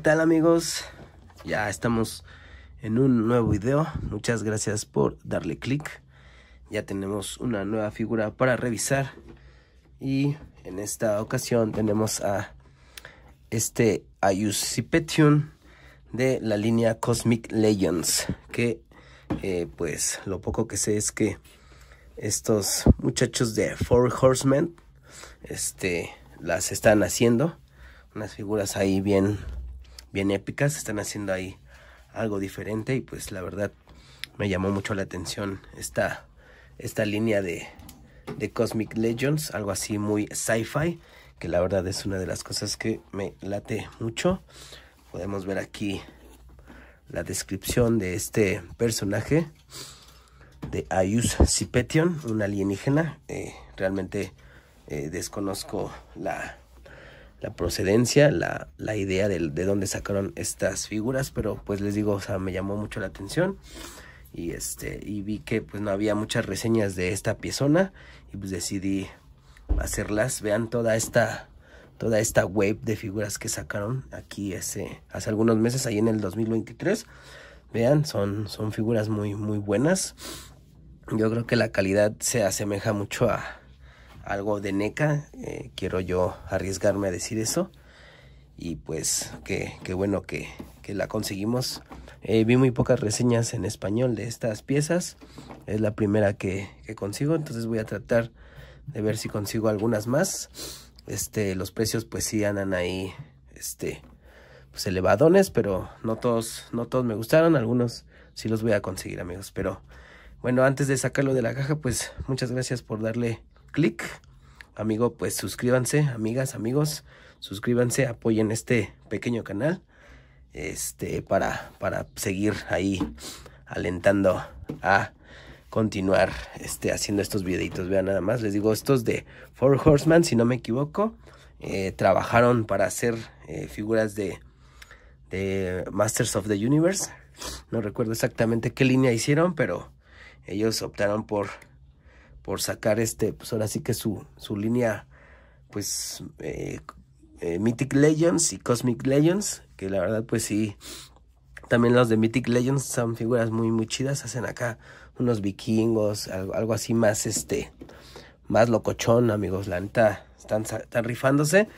tal amigos? Ya estamos en un nuevo video. Muchas gracias por darle clic. Ya tenemos una nueva figura para revisar. Y en esta ocasión tenemos a este ayusipetion de la línea Cosmic Legends. Que eh, pues lo poco que sé es que estos muchachos de Four Horsemen este, las están haciendo. Unas figuras ahí bien bien épicas, están haciendo ahí algo diferente y pues la verdad me llamó mucho la atención esta, esta línea de, de Cosmic Legends, algo así muy sci-fi, que la verdad es una de las cosas que me late mucho. Podemos ver aquí la descripción de este personaje de Ayus Cipetion, un alienígena. Eh, realmente eh, desconozco la, la procedencia, la, la idea de, de, dónde sacaron estas figuras, pero pues les digo, o sea, me llamó mucho la atención y este y vi que pues no había muchas reseñas de esta piezona y pues decidí hacerlas. Vean toda esta toda esta wave de figuras que sacaron aquí hace algunos meses, ahí en el 2023. Vean, son, son figuras muy, muy buenas. Yo creo que la calidad se asemeja mucho a, algo de NECA, eh, quiero yo arriesgarme a decir eso. Y pues qué que bueno que, la conseguimos. Eh, vi muy pocas reseñas en español de estas piezas. Es la primera que, consigo, entonces voy a tratar de ver si consigo algunas más. Este, los precios pues sí andan ahí, este, pues elevadones, pero no todos, no todos me gustaron. Algunos sí los voy a conseguir, amigos. Pero bueno, antes de sacarlo de la caja, pues muchas gracias por darle clic. Amigo, pues suscríbanse, amigas, amigos, suscríbanse, apoyen este pequeño canal este, para, para seguir ahí alentando a continuar este, haciendo estos videitos. Vean nada más, les digo, estos de Four Horseman, si no me equivoco, eh, trabajaron para hacer eh, figuras de, de Masters of the Universe. No recuerdo exactamente qué línea hicieron, pero ellos optaron por por sacar este, pues ahora sí que su, línea, pues eh, eh, Mythic Legends y Cosmic Legends, que la verdad pues sí, también los de Mythic Legends son figuras muy muy chidas, hacen acá unos vikingos, algo, así más este, más locochón amigos, la neta, están, rifándose.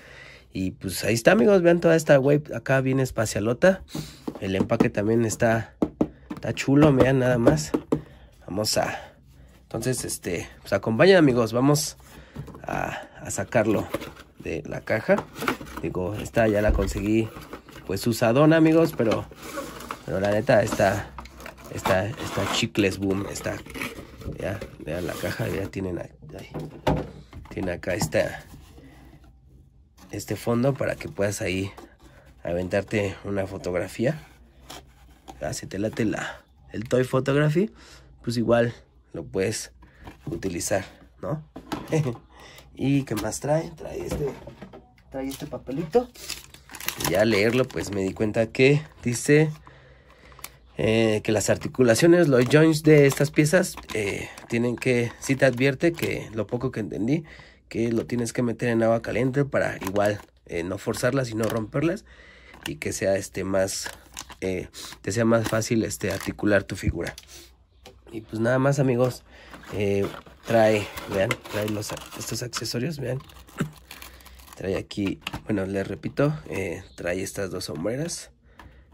Y pues ahí está amigos, vean toda esta wave acá bien espacialota. El empaque también está, está chulo, vean nada más. Vamos a, entonces, este, pues acompañen amigos, vamos a, sacarlo de la caja. Digo, esta ya la conseguí pues usadona amigos, pero, pero la neta está, está, está chicles boom, está, ya, vean la caja, ya tienen, ahí, tiene acá esta, este fondo para que puedas ahí aventarte una fotografía. Ya, ah, si te late el Toy Photography, pues igual lo puedes utilizar, ¿no? y qué más trae, trae este, este papelito. ya leerlo, pues me di cuenta que dice eh, que las articulaciones, los joints de estas piezas eh, tienen que, si te advierte que lo poco que entendí, que lo tienes que meter en agua caliente para igual eh, no forzarlas y no romperlas y que sea este más, te sea más fácil este articular tu figura. Y pues nada más amigos, eh, trae, vean, trae estos accesorios, vean. Trae aquí, bueno, les repito, eh, trae estas dos sombreras.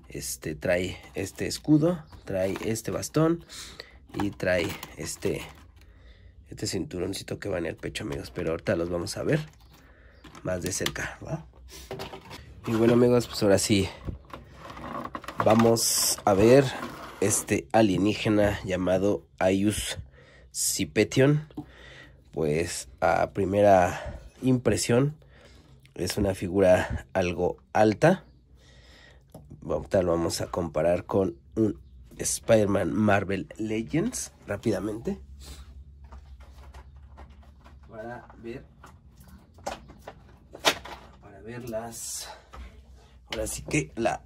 Este, trae este escudo, trae este bastón y trae este, este cinturoncito que va en el pecho, amigos. Pero ahorita los vamos a ver más de cerca, Y bueno, amigos, pues ahora sí, vamos a ver este alienígena llamado Ayus Cipetion, pues a primera impresión es una figura algo alta. vamos a comparar con un Spider-Man Marvel Legends rápidamente. Para ver para verlas. las ahora sí que la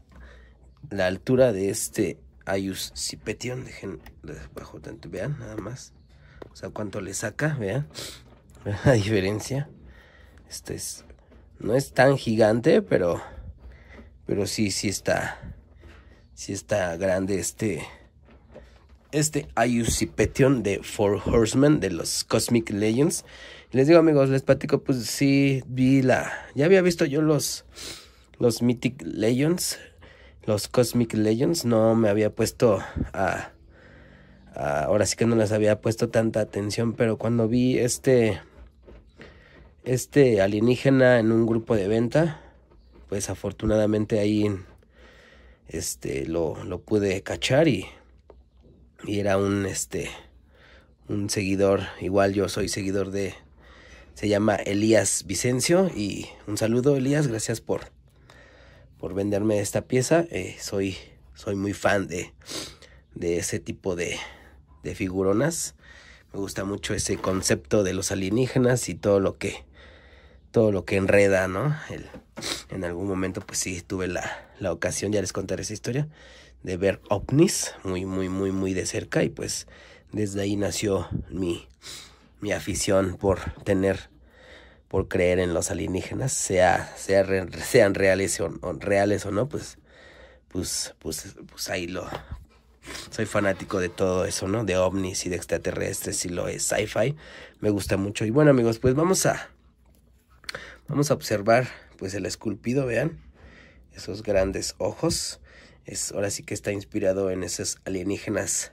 la altura de este Ayus dejen bajo tanto, vean nada más. O sea, cuánto le saca, vean. la diferencia. Este es. No es tan gigante, pero. Pero sí, sí está. Sí está grande este. Este Ayusipetion... de Four Horsemen de los Cosmic Legends. Les digo, amigos, les platico, pues sí, vi la. Ya había visto yo los. Los Mythic Legends los Cosmic Legends. No me había puesto a, Ahora sí que no les había puesto tanta atención, pero cuando vi este... Este alienígena en un grupo de venta, pues afortunadamente ahí este, lo, lo pude cachar y, y era un, este, un seguidor, igual yo soy seguidor de, se llama Elías Vicencio y un saludo Elías, gracias por, por venderme esta pieza. Eh, soy, soy muy fan de, de ese tipo de, figuronas. Me gusta mucho ese concepto de los alienígenas y todo lo que todo lo que enreda, ¿no? en algún momento, pues sí, tuve la, ocasión, ya les contaré esa historia, de ver ovnis muy, muy, muy, muy de cerca y pues desde ahí nació mi, mi afición por tener por creer en los alienígenas, sea, sean reales o, no, pues, pues, pues, pues, ahí lo... Soy fanático de todo eso, ¿no? De ovnis y de extraterrestres y lo es sci-fi. Me gusta mucho. Y bueno, amigos, pues vamos a... Vamos a observar, pues, el esculpido, vean. Esos grandes ojos. Es, ahora sí que está inspirado en esos alienígenas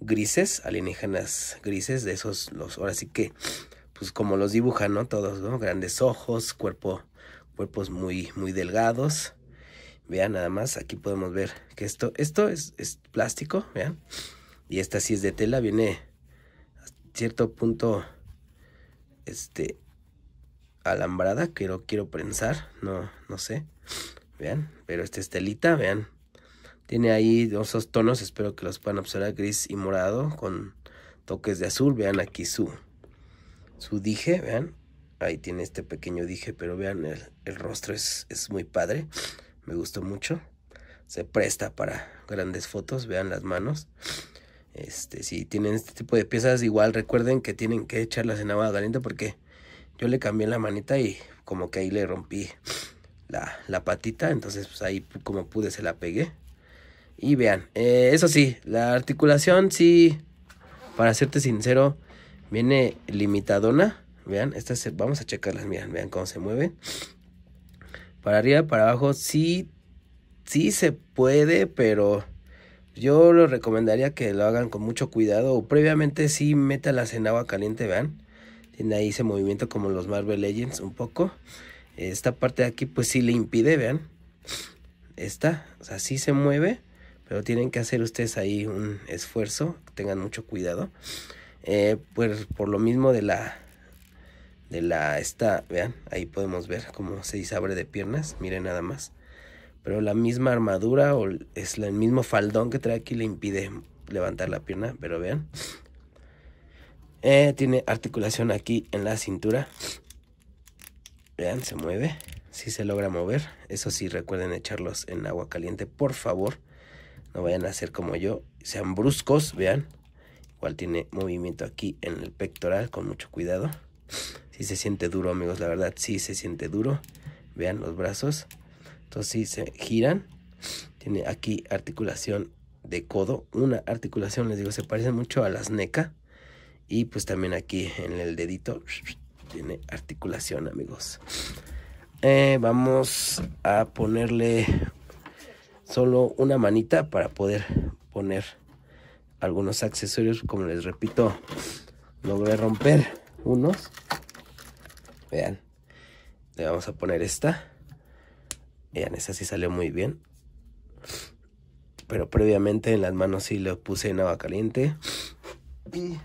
grises, alienígenas grises, de esos, los, ahora sí que pues, como los dibujan, ¿no? Todos, ¿no? Grandes ojos, cuerpo, cuerpos muy, muy delgados. Vean nada más, aquí podemos ver que esto, esto es, plástico, vean. Y esta sí es de tela, viene a cierto punto, este, alambrada, quiero, quiero prensar no, no sé. Vean, pero esta es telita, vean. Tiene ahí Dos tonos, espero que los puedan observar, gris y morado con toques de azul. Vean aquí su, su dije, vean, ahí tiene este pequeño dije, pero vean, el, rostro es, es, muy padre, me gustó mucho, se presta para grandes fotos, vean las manos. Este, si tienen este tipo de piezas, igual recuerden que tienen que echarlas en agua caliente porque yo le cambié la manita y como que ahí le rompí la, patita, entonces pues, ahí como pude se la pegué. Y vean, eh, eso sí, la articulación sí, para serte sincero, Viene limitadona. Vean, esta vamos a checarlas. Miren, vean cómo se mueve... Para arriba, para abajo, sí, sí se puede, pero yo lo recomendaría que lo hagan con mucho cuidado. O previamente sí métalas en agua caliente, vean. Tiene ahí ese movimiento como los Marvel Legends un poco. Esta parte de aquí pues sí le impide, vean. Esta, o sea, sí se mueve, pero tienen que hacer ustedes ahí un esfuerzo, tengan mucho cuidado. Eh, pues por lo mismo de la de la esta, vean, ahí podemos ver cómo se desabre de piernas, miren nada más. Pero la misma armadura o es el mismo faldón que trae aquí le impide levantar la pierna, pero vean. Eh, tiene articulación aquí en la cintura. Vean, se mueve. Si se logra mover. Eso sí, recuerden echarlos en agua caliente, por favor. No vayan a hacer como yo. Sean bruscos, vean tiene movimiento aquí en el pectoral con mucho cuidado. Si se siente duro, amigos, la verdad, sí se siente duro. Vean los brazos. Entonces sí se giran. Tiene aquí articulación de codo. Una articulación, les digo, se parece mucho a las NECA. Y pues también aquí en el dedito tiene articulación, amigos. Eh, vamos a ponerle solo una manita para poder poner algunos accesorios, como les repito, no voy a romper unos. Vean, le vamos a poner esta. Vean, esa sí salió muy bien. Pero previamente en las manos sí le puse en agua caliente. Y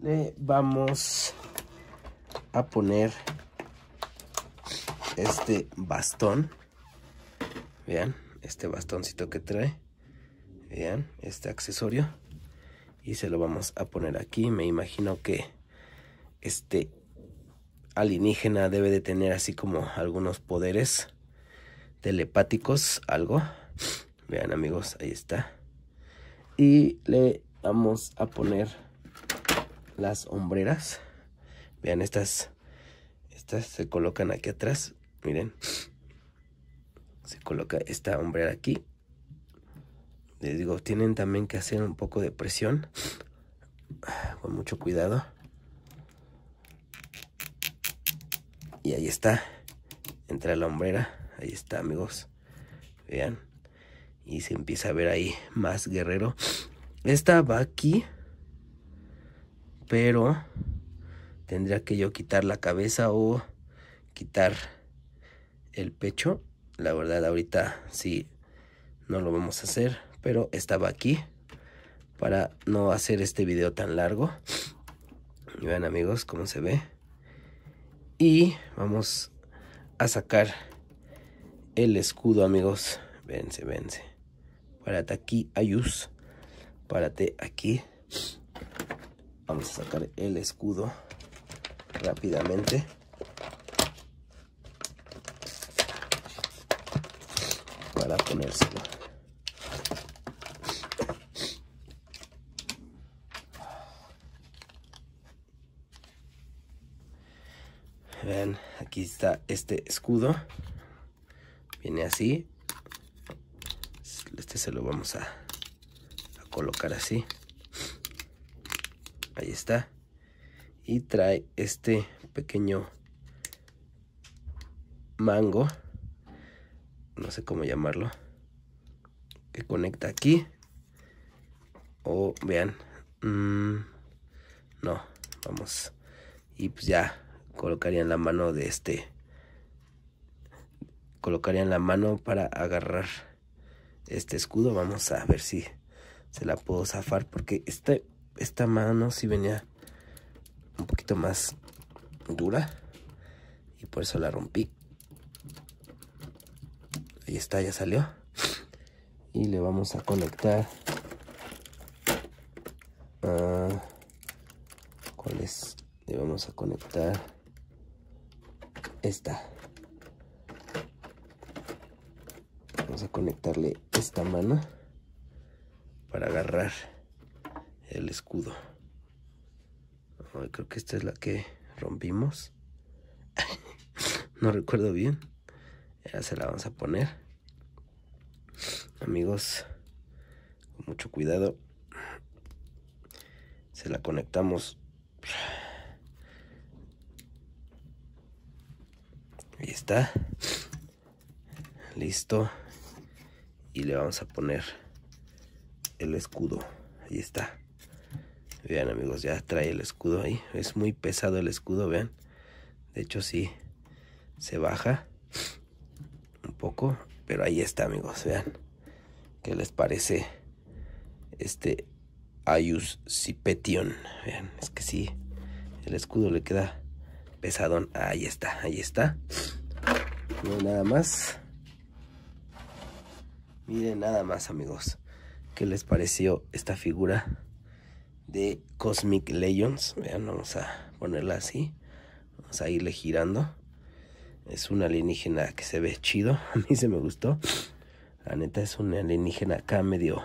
le vamos a poner este bastón. Vean, este bastoncito que trae. Vean, este accesorio. Y se lo vamos a poner aquí. Me imagino que este alienígena debe de tener así como algunos poderes telepáticos, algo. Vean amigos, ahí está. Y le vamos a poner las hombreras. Vean, estas, estas se colocan aquí atrás. Miren, se coloca esta hombrera aquí les digo, tienen también que hacer un poco de presión. Con mucho cuidado. Y ahí está. Entra la hombrera. Ahí está, amigos. Vean. Y se empieza a ver ahí más guerrero. Esta va aquí. Pero tendría que yo quitar la cabeza o quitar el pecho. La verdad ahorita sí no lo vamos a hacer pero estaba aquí para no hacer este video tan largo. Y vean amigos cómo se ve. Y vamos a sacar el escudo amigos. Vence, vence. Párate aquí, Ayus. Párate aquí. Vamos a sacar el escudo rápidamente. Para ponérselo. vean aquí está este escudo viene así este se lo vamos a, colocar así ahí está y trae este pequeño mango no sé cómo llamarlo que conecta aquí o vean mm, no vamos y pues ya colocarían la mano de este colocarían la mano para agarrar este escudo vamos a ver si se la puedo zafar porque este, esta mano si venía un poquito más dura y por eso la rompí ahí está ya salió y le vamos a conectar ah, cuál es le vamos a conectar esta. Vamos a conectarle esta mano para agarrar el escudo. Creo que esta es la que rompimos. no recuerdo bien. Ya se la vamos a poner. Amigos, con mucho cuidado. Se la conectamos Ahí está. Listo. Y le vamos a poner el escudo. Ahí está. Vean amigos, ya trae el escudo ahí. Es muy pesado el escudo, vean. De hecho sí, se baja un poco. Pero ahí está amigos, vean. ¿Qué les parece este Ayus Cipetion? Vean, es que sí, el escudo le queda pesadón. Ahí está, ahí está. Miren nada más. Miren nada más, amigos. ¿Qué les pareció esta figura de Cosmic Legends? Vean, vamos a ponerla así. Vamos a irle girando. Es un alienígena que se ve chido. A mí se me gustó. La neta es un alienígena acá medio,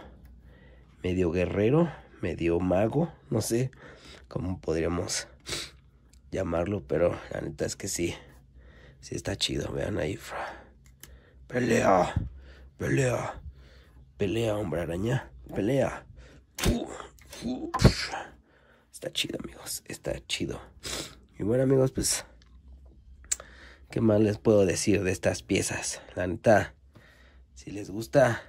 medio guerrero, medio mago. No sé cómo podríamos llamarlo, pero la neta es que sí. Sí está chido, vean ahí. Pelea, pelea, pelea, hombre araña, pelea. Está chido, amigos, está chido. Y bueno, amigos, pues, ¿qué más les puedo decir de estas piezas? La neta, si les gusta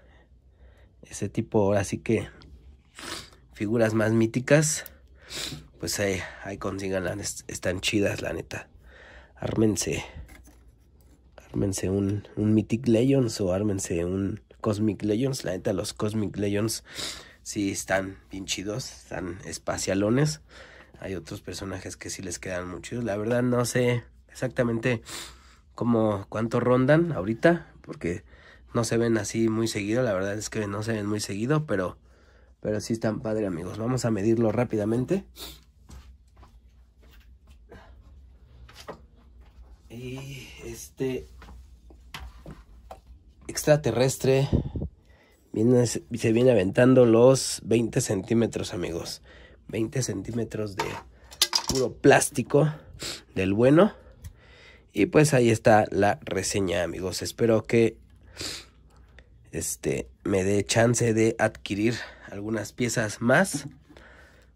ese tipo, ahora sí que figuras más míticas pues ahí, consigan, están chidas la neta. Ármense, ármense un, un Mythic Legends o ármense un Cosmic Legends. La neta, los Cosmic Legends sí están bien chidos, están espacialones. Hay otros personajes que sí les quedan muy chidos. La verdad no sé exactamente como, cuánto rondan ahorita, porque no se ven así muy seguido. La verdad es que no se ven muy seguido, pero... Pero sí están padre, amigos. Vamos a medirlo rápidamente. Y este extraterrestre viene, se viene aventando los 20 centímetros, amigos. 20 centímetros de puro plástico del bueno. Y pues ahí está la reseña, amigos. Espero que este me dé chance de adquirir algunas piezas más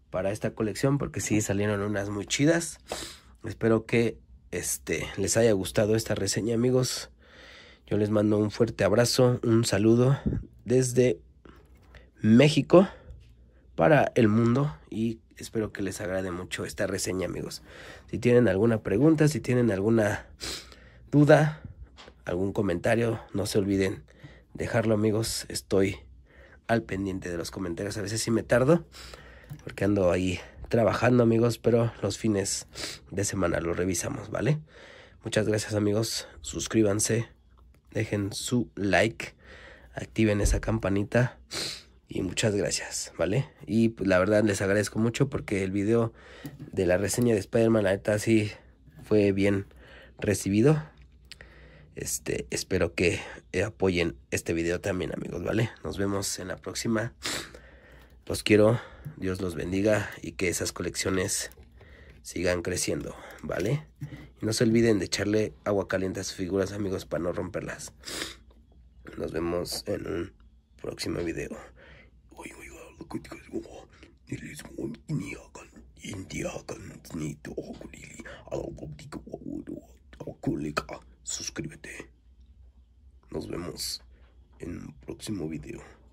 para esta colección porque sí salieron unas muy chidas. Espero que este, les haya gustado esta reseña amigos. Yo les mando un fuerte abrazo, un saludo desde México para el mundo y espero que les agrade mucho esta reseña amigos. Si tienen alguna pregunta, si tienen alguna duda, algún comentario, no se olviden dejarlo amigos. Estoy al pendiente de los comentarios. A veces sí me tardo porque ando ahí trabajando amigos, pero los fines de semana lo revisamos, ¿vale? Muchas gracias amigos. Suscríbanse, dejen su like, activen esa campanita y muchas gracias, ¿vale? Y pues, la verdad les agradezco mucho porque el video de la reseña de Spider-Man, la fue bien recibido. Este, espero que eh, apoyen este video también, amigos, ¿vale? Nos vemos en la próxima. Los quiero, Dios los bendiga y que esas colecciones sigan creciendo, ¿vale? Y no se olviden de echarle agua caliente a sus figuras, amigos, para no romperlas. Nos vemos en un próximo video suscríbete. Nos vemos en un próximo video.